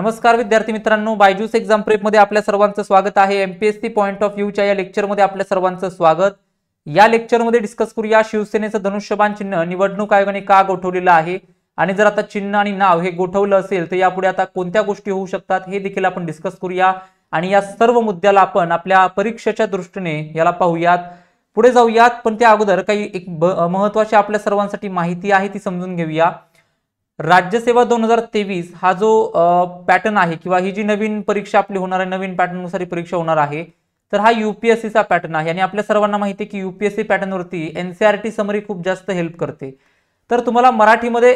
नमस्कार विद्यार्थी मित्रांनो बायजूस एक्झाम प्रेपमध्ये आपल्या सर्वांचं स्वागत आहे एमपीएससी पॉईंट ऑफ व्ह्यूच्या या लेक्चरमध्ये आपल्या सर्वांचं स्वागत या लेक्चरमध्ये डिस्कस करूया शिवसेनेचं धनुष्यबान चिन्ह निवडणूक आयोगाने का गोठवलेलं आहे आणि जर आता चिन्ह आणि नाव हे गोठवलं असेल तर यापुढे आता कोणत्या गोष्टी होऊ शकतात हे देखील आपण डिस्कस करूया आणि या सर्व मुद्द्याला आपण आपल्या परीक्षेच्या दृष्टीने याला पाहूयात पुढे जाऊयात पण त्या अगोदर काही एक महत्वाची आपल्या सर्वांसाठी माहिती आहे ती समजून घेऊया राज्यसेवा दोन हजार तेवीस हा जो पॅटर्न आहे किंवा ही जी नवीन परीक्षा आपली होणार आहे नवीन पॅटर्ननुसार ही परीक्षा होणार आहे तर हा युपीएससीचा पॅटर्न आहे आणि आपल्या सर्वांना माहिती आहे की युपीएससी पॅटर्नवरती एनसीआरटी समरी खूप जास्त हेल्प करते तर तुम्हाला मराठीमध्ये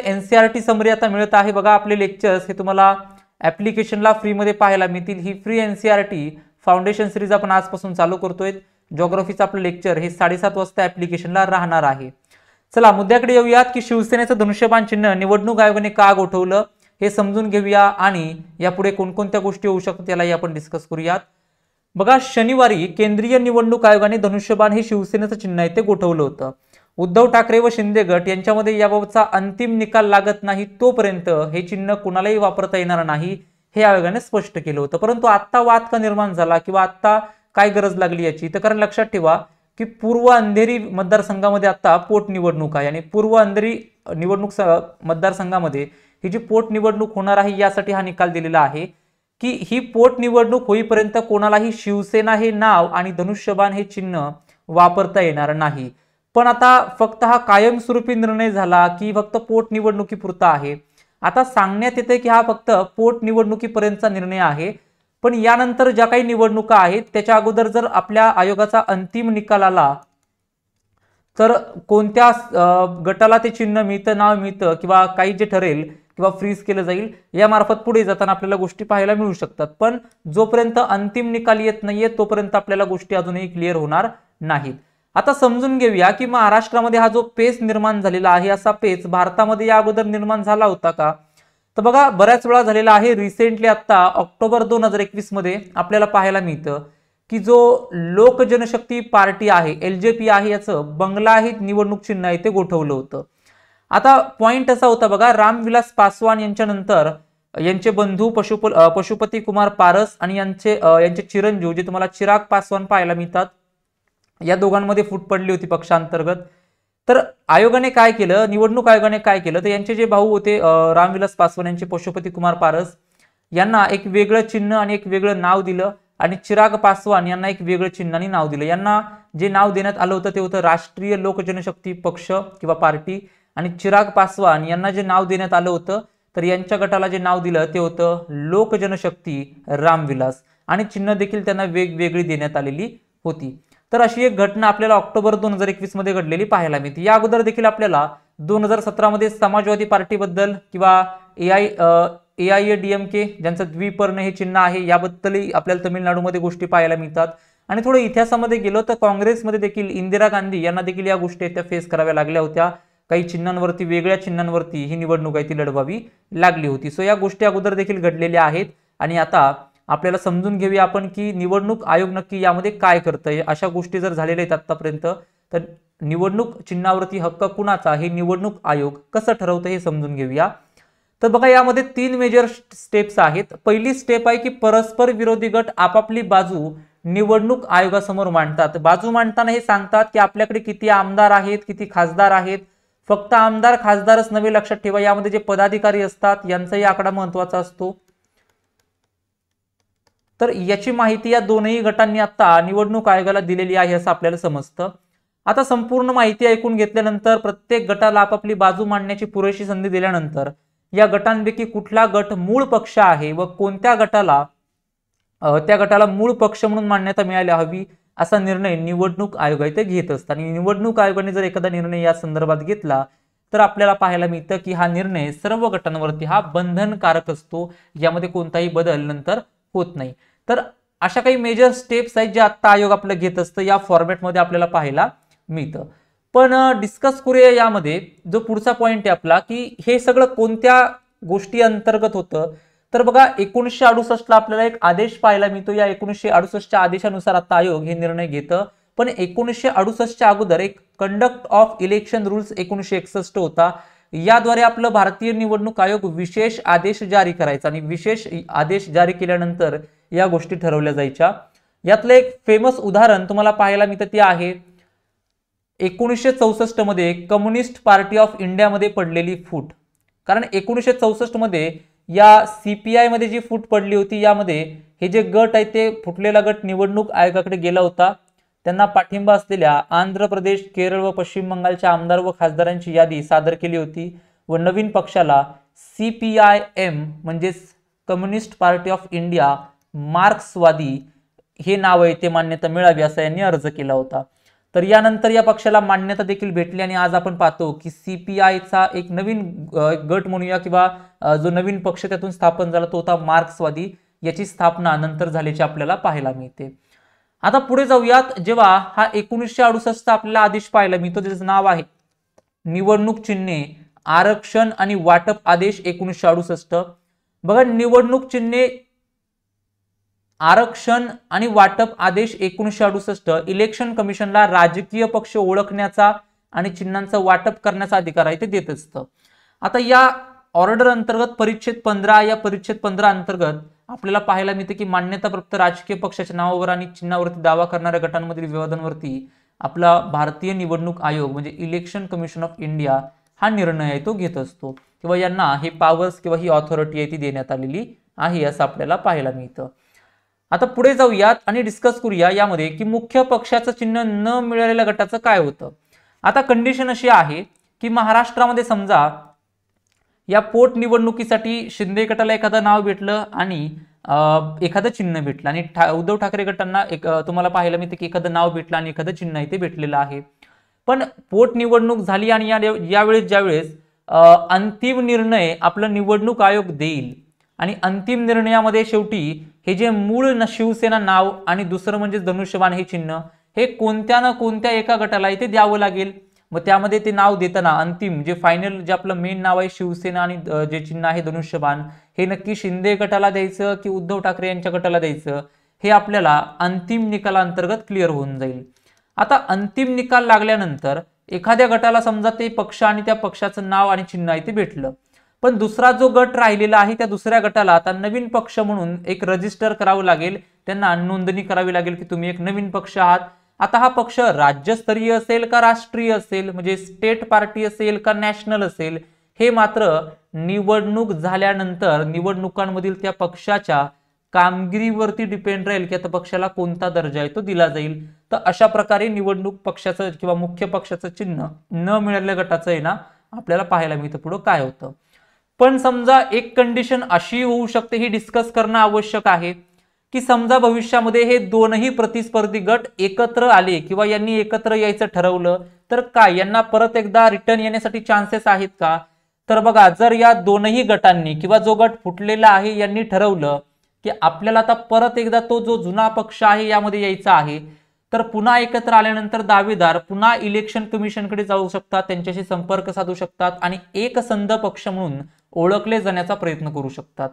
टी समरी e आता मिळत आहे बघा आपले लेक्चर्स हे तुम्हाला ऍप्लिकेशनला फ्रीमध्ये पाहायला मिळतील ही फ्री टी फाउंडेशन सिरीज आपण आजपासून चालू करतोय जॉग्रफीचं आपलं लेक्चर हे साडेसात वाजता ऍप्लिकेशनला राहणार आहे चला मुद्द्याकडे येऊयात की शिवसेनेचं धनुष्यबाण चिन्ह निवडणूक आयोगाने का गोठवलं हे समजून घेऊया आणि यापुढे कोणकोणत्या गोष्टी होऊ शकतात यालाही आपण डिस्कस करूयात बघा शनिवारी केंद्रीय निवडणूक आयोगाने धनुष्यबाण हे शिवसेनेचं चिन्ह आहे ते गोठवलं होतं उद्धव ठाकरे व शिंदे गट यांच्यामध्ये याबाबतचा अंतिम निकाल लागत नाही तोपर्यंत हे चिन्ह कुणालाही वापरता येणार नाही हे आयोगाने स्पष्ट केलं होतं परंतु आत्ता वाद का निर्माण झाला किंवा आत्ता काय गरज लागली याची तर कारण लक्षात ठेवा की पूर्व अंधेरी मतदारसंघामध्ये आता पोटनिवडणूक आहे आणि पूर्व अंधेरी निवडणूक स मतदारसंघामध्ये ही जी पोटनिवडणूक होणार आहे यासाठी हा निकाल दिलेला आहे की ही पोटनिवडणूक होईपर्यंत कोणालाही शिवसेना हे नाव आणि धनुष्यबाण हे चिन्ह वापरता येणार नाही पण आता फक्त हा कायमस्वरूपी निर्णय झाला की फक्त पोटनिवडणुकीपुरता आहे आता सांगण्यात येते की हा फक्त पोटनिवडणुकीपर्यंतचा निर्णय आहे पण यानंतर ज्या काही निवडणुका आहेत त्याच्या अगोदर जर आपल्या आयोगाचा अंतिम निकाल आला तर कोणत्या गटाला ते चिन्ह मिळतं नाव मिळतं किंवा काही जे ठरेल किंवा फ्रीज केलं जाईल या मार्फत पुढे जाताना आपल्याला गोष्टी पाहायला मिळू शकतात पण जोपर्यंत अंतिम निकाल येत नाहीये तोपर्यंत आपल्याला गोष्टी अजूनही क्लिअर होणार नाहीत आता समजून घेऊया की महाराष्ट्रामध्ये हा जो पेच निर्माण झालेला आहे असा पेच भारतामध्ये या अगोदर निर्माण झाला होता का तर बघा बऱ्याच वेळा झालेला आहे रिसेंटली आत्ता ऑक्टोबर दोन हजार मध्ये आपल्याला पाहायला मिळतं की जो लोक जनशक्ती पार्टी आहे एल जे पी आहे याचं बंगला हे निवडणूक चिन्ह आहे ते गोठवलं होतं आता पॉईंट असा होता बघा रामविलास पासवान यांच्यानंतर यांचे बंधू पशुप पशुपती कुमार पारस आणि यांचे यांचे चिरंजीव जे तुम्हाला चिराग पासवान पाहायला मिळतात या दोघांमध्ये फूट पडली होती पक्षांतर्गत तर आयोगाने काय केलं निवडणूक आयोगाने काय केलं तर यांचे जे भाऊ होते रामविलास पासवान यांचे पशुपती कुमार पारस यांना एक वेगळं चिन्ह आणि एक वेगळं नाव दिलं आणि चिराग पासवान यांना एक वेगळं चिन्हाने नाव दिलं यांना जे नाव देण्यात आलं होतं ते होतं राष्ट्रीय लोकजनशक्ती पक्ष किंवा पार्टी आणि चिराग पासवान यांना जे नाव देण्यात आलं होतं तर यांच्या गटाला जे नाव दिलं ते होतं लोकजनशक्ती रामविलास आणि चिन्ह देखील त्यांना वेगवेगळी देण्यात आलेली होती तर अशी एक घटना आपल्याला ऑक्टोबर दोन हजार एकवीसमध्ये घडलेली पाहायला मिळते या अगोदर देखील आपल्याला दोन हजार सतरामध्ये समाजवादी पार्टीबद्दल किंवा A I A I A D M K ज्यांचं द्विपर्ण हे चिन्ह आहे याबद्दलही आपल्याला तमिळनाडूमध्ये गोष्टी पाहायला मिळतात आणि थोडं इतिहासामध्ये गेलो तर काँग्रेसमध्ये देखील इंदिरा गांधी यांना देखील या गोष्टी त्या फेस कराव्या लागल्या होत्या काही चिन्हांवरती वेगळ्या चिन्हांवरती ही निवडणूक आहे ती लढवावी लागली होती सो या गोष्टी अगोदर देखील घडलेल्या आहेत आणि आता आपल्याला समजून घेऊया आपण की निवडणूक आयोग नक्की यामध्ये काय करतंय अशा गोष्टी जर झालेल्या आहेत आत्तापर्यंत तर निवडणूक चिन्हावरती हक्क कुणाचा हे निवडणूक आयोग कसं ठरवतं हे समजून घेऊया तर बघा यामध्ये तीन मेजर स्टेप्स आहेत पहिली स्टेप आहे की परस्पर विरोधी गट आपापली बाजू निवडणूक आयोगासमोर मांडतात बाजू मांडताना हे सांगतात की आपल्याकडे किती आमदार आहेत किती खासदार आहेत फक्त आमदार खासदारच नवे लक्षात ठेवा यामध्ये जे पदाधिकारी असतात यांचाही आकडा महत्वाचा असतो तर याची माहिती या दोनही गटांनी आता निवडणूक आयोगाला दिलेली आहे असं आपल्याला समजतं आता संपूर्ण माहिती ऐकून घेतल्यानंतर प्रत्येक गटाला आपापली बाजू मांडण्याची पुरेशी संधी दिल्यानंतर या गटांपैकी कुठला गट मूळ पक्ष आहे व कोणत्या गटाला त्या गटाला मूळ पक्ष म्हणून मान्यता मिळायला हवी असा निर्णय निवडणूक आयोग इथे घेत असतात आणि निवडणूक आयोगाने जर एखादा निर्णय या संदर्भात घेतला तर आपल्याला पाहायला मिळतं की हा निर्णय सर्व गटांवरती हा बंधनकारक असतो यामध्ये कोणताही बदल नंतर होत नाही तर अशा काही मेजर स्टेप्स आहेत जे आत्ता आयोग आपलं घेत असतं या फॉर्मॅटमध्ये आपल्याला पाहायला मिळतं पण डिस्कस करूया यामध्ये जो पुढचा पॉईंट आहे आपला की हे सगळं कोणत्या गोष्टी अंतर्गत होतं तर बघा एकोणीसशे अडुसष्टला आपल्याला एक आदेश पाहायला मिळतो या एकोणीसशे अडुसष्टच्या आदेशानुसार आता आयोग हे निर्णय घेतं पण एकोणीसशे अडुसष्टच्या अगोदर एक कंडक्ट ऑफ इलेक्शन रूल्स एकोणीसशे एकसष्ट होता याद्वारे आपलं भारतीय निवडणूक आयोग विशेष आदेश जारी करायचा आणि विशेष आदेश जारी केल्यानंतर या गोष्टी ठरवल्या जायच्या यातलं एक फेमस उदाहरण तुम्हाला पाहायला मिळतं ते आहे एकोणीसशे चौसष्टमध्ये कम्युनिस्ट पार्टी ऑफ इंडियामध्ये पडलेली फूट कारण एकोणीसशे चौसष्टमध्ये या सी पी आयमध्ये जी फूट पडली होती यामध्ये हे जे गट आहे ते फुटलेला गट निवडणूक आयोगाकडे गेला होता त्यांना पाठिंबा असलेल्या आंध्र प्रदेश केरळ व पश्चिम बंगालच्या आमदार व खासदारांची यादी सादर केली होती व नवीन पक्षाला सी पी आय एम म्हणजेच कम्युनिस्ट पार्टी ऑफ इंडिया मार्क्सवादी हे नाव आहे ते मान्यता मिळावी असा यांनी अर्ज केला होता तर यानंतर या पक्षाला मान्यता देखील भेटली आणि आज आपण पाहतो की सी पी आयचा एक नवीन गट म्हणूया किंवा जो नवीन पक्ष त्यातून स्थापन झाला तो होता मार्क्सवादी याची स्थापना नंतर झाल्याची आपल्याला पाहायला मिळते आता पुढे जाऊयात जेव्हा हा एकोणीसशे अडुसष्ट आपल्याला आदेश मी तो त्याचं नाव आहे निवडणूक चिन्हे आरक्षण आणि वाटप आदेश एकोणीसशे अडुसष्ट बघा निवडणूक चिन्हे आरक्षण आणि वाटप आदेश एकोणीसशे अडुसष्ट इलेक्शन कमिशनला राजकीय पक्ष ओळखण्याचा आणि चिन्हांचं वाटप करण्याचा अधिकार आहे ते देत असतं आता या ऑर्डर अंतर्गत परिच्छेद पंधरा या परिच्छेद पंधरा अंतर्गत आपल्याला पाहायला मिळते की मान्यताप्राप्त राजकीय पक्षाच्या नावावर आणि चिन्हावरती दावा करणाऱ्या गटांमधील विवादांवरती आपला भारतीय निवडणूक आयोग म्हणजे इलेक्शन कमिशन ऑफ इंडिया हा निर्णय आहे तो घेत असतो किंवा यांना हे पावर्स किंवा ही ऑथॉरिटी आहे ती देण्यात आलेली आहे असं आपल्याला पाहायला मिळतं आता पुढे जाऊयात आणि डिस्कस करूया यामध्ये की मुख्य पक्षाचं चिन्ह न मिळालेल्या गटाचं काय होतं आता कंडिशन अशी आहे की महाराष्ट्रामध्ये समजा या पोटनिवडणुकीसाठी शिंदे गटाला एखादं नाव भेटलं आणि एखादं चिन्ह भेटलं आणि ठा उद्धव ठाकरे गटांना एक तुम्हाला पाहायला मिळतं की एखादं नाव भेटलं आणि एखादं चिन्ह इथे भेटलेलं आहे पण पोटनिवडणूक झाली आणि या यावेळेस ज्यावेळेस अंतिम निर्णय आपलं निवडणूक आयोग देईल आणि अंतिम निर्णयामध्ये शेवटी हे जे मूळ शिवसेना नाव आणि दुसरं म्हणजे धनुष्यबाण हे चिन्ह हे कोणत्या ना कोणत्या एका गटाला इथे द्यावं लागेल मग त्यामध्ये ते नाव देताना अंतिम जे फायनल जे आपलं मेन नाव आहे शिवसेना आणि जे चिन्ह आहे धनुष्यबाण हे नक्की शिंदे गटाला द्यायचं की उद्धव ठाकरे यांच्या गटाला द्यायचं हे आपल्याला अंतिम निकालांतर्गत क्लिअर होऊन जाईल आता अंतिम निकाल लागल्यानंतर एखाद्या गटाला समजा ते पक्ष आणि त्या पक्षाचं नाव आणि चिन्ह आहे ते भेटलं पण दुसरा जो गट राहिलेला आहे त्या दुसऱ्या गटाला आता नवीन पक्ष म्हणून एक रजिस्टर करावं लागेल त्यांना नोंदणी करावी लागेल की तुम्ही एक नवीन पक्ष आहात आता हा पक्ष राज्यस्तरीय असेल का राष्ट्रीय असेल म्हणजे स्टेट पार्टी असेल का नॅशनल असेल हे मात्र निवडणूक झाल्यानंतर निवडणुकांमधील त्या पक्षाच्या कामगिरीवरती डिपेंड राहील की आता पक्षाला कोणता दर्जा आहे तो दिला जाईल तर अशा प्रकारे निवडणूक पक्षाचं किंवा मुख्य पक्षाचं चिन्ह न मिळालेल्या गटाचं आहे ना आपल्याला पाहायला मिळतं पुढं काय होतं पण समजा एक कंडिशन अशी होऊ शकते ही डिस्कस करणं आवश्यक आहे की समजा भविष्यामध्ये हे दोनही प्रतिस्पर्धी गट एकत्र आले किंवा यांनी एकत्र यायचं ठरवलं तर काय यांना परत एकदा रिटर्न येण्यासाठी चान्सेस आहेत का तर बघा जर या दोनही गटांनी किंवा जो गट फुटलेला आहे यांनी ठरवलं की आपल्याला आता परत एकदा तो जो जुना पक्ष आहे यामध्ये यायचा आहे तर पुन्हा एकत्र आल्यानंतर दावेदार पुन्हा इलेक्शन कमिशनकडे जाऊ शकतात त्यांच्याशी संपर्क साधू शकतात आणि एकसंध पक्ष म्हणून ओळखले जाण्याचा प्रयत्न करू शकतात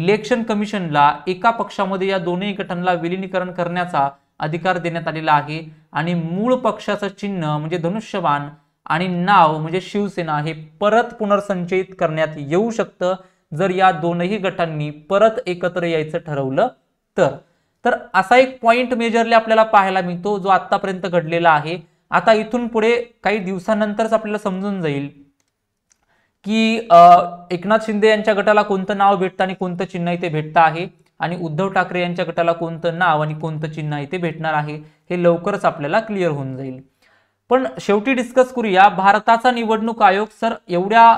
इलेक्शन कमिशनला एका पक्षामध्ये या दोन्ही गटांना विलीनीकरण करण्याचा अधिकार देण्यात आलेला आहे आणि मूळ पक्षाचं चिन्ह म्हणजे धनुष्यबाण आणि नाव म्हणजे शिवसेना हे परत पुनर्संचयित करण्यात येऊ शकतं जर या दोनही गटांनी परत एकत्र यायचं ठरवलं तर तर असा एक पॉइंट मेजरली आपल्याला पाहायला मिळतो जो आतापर्यंत घडलेला आहे आता इथून पुढे काही दिवसानंतरच आपल्याला समजून जाईल की एकनाथ शिंदे यांच्या गटाला कोणतं नाव भेटतं आणि कोणतं चिन्ह इथे भेटता आहे आणि उद्धव ठाकरे यांच्या गटाला कोणतं नाव आणि कोणतं चिन्ह इथे भेटणार आहे हे लवकरच आपल्याला क्लिअर होऊन जाईल पण शेवटी डिस्कस करूया भारताचा निवडणूक आयोग सर एवढ्या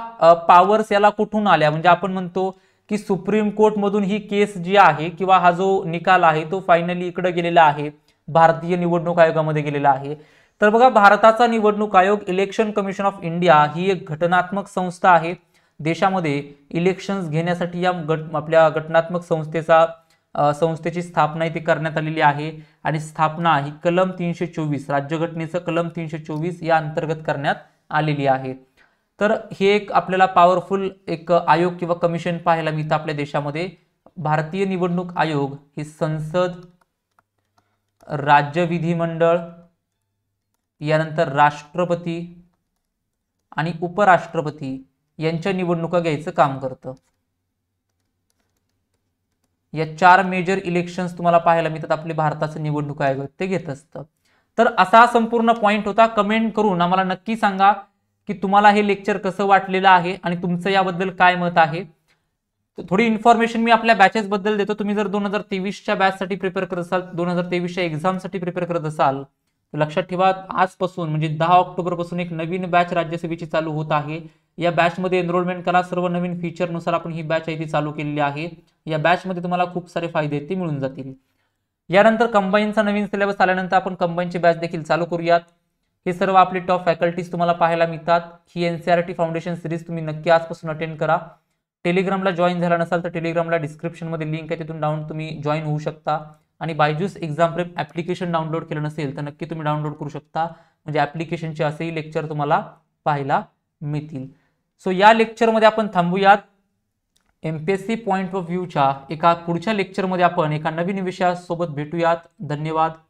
पावर्स याला कुठून आल्या म्हणजे आपण म्हणतो की सुप्रीम कोर्टमधून ही केस जी आहे किंवा हा जो निकाल आहे तो फायनली इकडे गेलेला आहे भारतीय निवडणूक आयोगामध्ये गेलेला आहे तर बघा भारताचा निवडणूक आयोग इलेक्शन कमिशन ऑफ इंडिया ही एक घटनात्मक संस्था आहे देशामध्ये इलेक्शन्स घेण्यासाठी या गट आपल्या घटनात्मक संस्थेचा संस्थेची स्थापना इथे करण्यात आलेली आहे आणि स्थापना ही कलम तीनशे चोवीस राज्यघटनेचं कलम तीनशे चोवीस या अंतर्गत करण्यात आलेली आहे तर हे एक आपल्याला पॉवरफुल एक आयोग किंवा कमिशन पाहायला मिळतं आपल्या देशामध्ये भारतीय निवडणूक आयोग ही संसद राज्य विधिमंडळ यानंतर राष्ट्रपती आणि उपराष्ट्रपती यांच्या निवडणुका घ्यायचं काम करतं या चार मेजर इलेक्शन तुम्हाला पाहायला मिळतात आपले भारताचं निवडणूक आयोग ते घेत असतं तर असा संपूर्ण पॉईंट होता कमेंट करून आम्हाला नक्की सांगा की तुम्हाला हे लेक्चर कसं वाटलेलं आहे आणि तुमचं याबद्दल काय मत आहे थोडी इन्फॉर्मेशन मी आपल्या बॅचेस बद्दल देतो तुम्ही जर दोन हजार तेवीसच्या बॅचसाठी प्रिपेअर करत असाल दोन हजार तेवीसच्या एक्झामसाठी प्रिपेअर करत असाल लक्षात ठेवा आजपासून म्हणजे दहा पासून एक नवीन बॅच राज्यसेवेची चालू होत आहे या बॅचमध्ये एनरोलमेंट करा सर्व नवीन फीचरनुसार आपण ही बॅच आहे ती चालू केलेली आहे या बॅच मध्ये तुम्हाला खूप सारे फायदे ते मिळून जातील यानंतर कंबाईनचा नवीन सिलेबस आल्यानंतर आपण कंबाईनची बॅच देखील चालू करूयात हे सर्व आपले टॉप फॅकल्टीज तुम्हाला पाहायला मिळतात ही एनसीआरटी फाउंडेशन सिरीज तुम्ही नक्की आजपासून अटेंड करा टेलिग्रामला जॉईन झाला नसाल तर टेलिग्रामला डिस्क्रिप्शनमध्ये लिंक आहे तिथून डाऊन तुम्ही जॉईन होऊ शकता आणि Byju's exam prep application download केलं नसेल तर नक्की तुम्ही डाउनलोड करू शकता म्हणजे ॲप्लिकेशनचे असेही लेक्चर तुम्हाला पाहायला मिळतील सो या लेक्चरमध्ये आपण थांबूयात M P S C point of व्ह्यूच्या एका पुढच्या लेक्चरमध्ये आपण एका नवीन विषयासोबत भेटूयात धन्यवाद